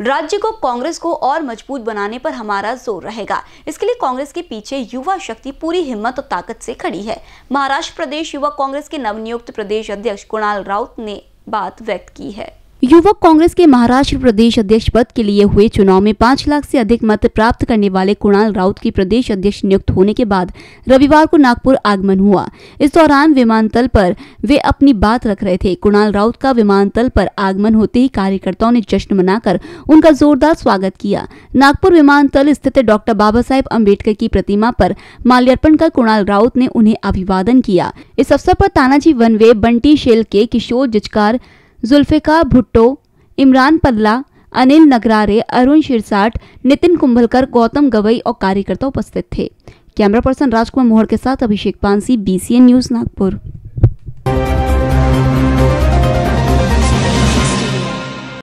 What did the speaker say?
राज्य को कांग्रेस को और मजबूत बनाने पर हमारा जोर रहेगा इसके लिए कांग्रेस के पीछे युवा शक्ति पूरी हिम्मत और ताकत से खड़ी है महाराष्ट्र प्रदेश युवा कांग्रेस के नवनियुक्त प्रदेश अध्यक्ष कुणाल राउत ने बात व्यक्त की है युवक कांग्रेस के महाराष्ट्र प्रदेश अध्यक्ष पद के लिए हुए चुनाव में पाँच लाख से अधिक मत प्राप्त करने वाले कुणाल राउत की प्रदेश अध्यक्ष नियुक्त होने के बाद रविवार को नागपुर आगमन हुआ इस दौरान विमानतल पर वे अपनी बात रख रहे थे कुणाल राउत का विमानतल पर आगमन होते ही कार्यकर्ताओं ने जश्न मनाकर उनका जोरदार स्वागत किया नागपुर विमानतल स्थित डॉक्टर बाबा साहेब अम्बेडकर की प्रतिमा पर माल्यार्पण कर कुणाल राउत ने उन्हें अभिवादन किया इस अवसर पर तानाजी वनवे बंटी शेल के किशोर जिचकार जुल्फ़िकार भुट्टो इमरान पल्ला अनिल नगरारे अरुण शिरसाट नितिन कुंभलकर गौतम गवई और कार्यकर्ता उपस्थित थे कैमरा पर्सन राजकुमार मोहर के साथ अभिषेक पांसी बीसीएन न्यूज़ नागपुर